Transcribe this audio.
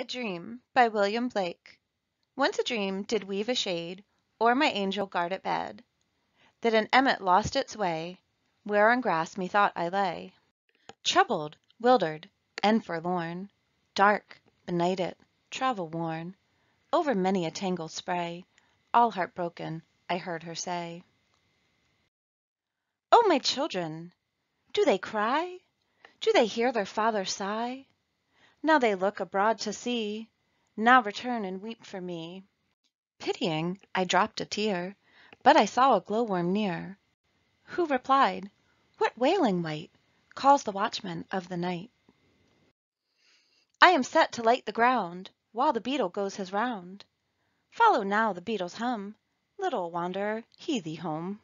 A Dream by William Blake Once a dream did weave a shade, or my angel guard at bed, That an emmet lost its way, Where on grass methought I lay, troubled, wildered, and forlorn, Dark, benighted, travel worn, Over many a tangled spray, All heart broken, I heard her say, "O oh, my children! do they cry? Do they hear their father sigh? Now they look abroad to see, Now return and weep for me." Pitying, I dropped a tear, But I saw a Glow worm near, Who replied, "What wailing wight Calls the watchman of the night? "I am set to light the ground, While the Beetle goes his round; Follow now the Beetle's hum, Little wanderer, he thee home."